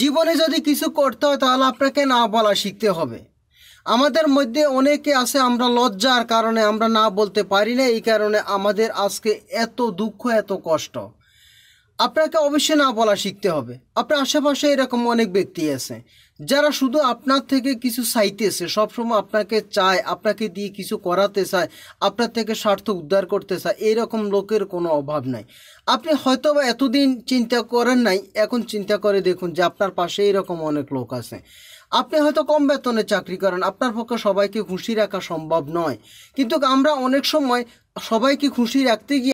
জীবনে যদি কিছু করতে হয় তাহলে আপনাকে না বলা শিখতে হবে আমাদের মধ্যে অনেকে আছে আমরা লজ্জার কারণে আমরা না বলতে পারি না এই কারণে আমাদের আজকে এত দুঃখ এত কষ্ট আপনাকে অবশ্যই না বলা শিখতে হবে আপনার আশেপাশে এরকম অনেক ব্যক্তি আছে যারা শুধু আপনার থেকে কিছু চাইতেছে সবসময় আপনাকে চায় আপনাকে দিয়ে কিছু করাতে চায় আপনার থেকে স্বার্থ উদ্ধার করতে চায় এরকম লোকের কোনো অভাব নাই আপনি হয়তো বা এতদিন চিন্তা করেন নাই এখন চিন্তা করে দেখুন যে আপনার পাশে এরকম অনেক লোক আছে আপনি হয়তো কম বেতনে চাকরি করেন আপনার পক্ষে সবাইকে খুশি রাখা সম্ভব নয় কিন্তু আমরা অনেক সময় সবাইকে খুশি রাখতে গিয়ে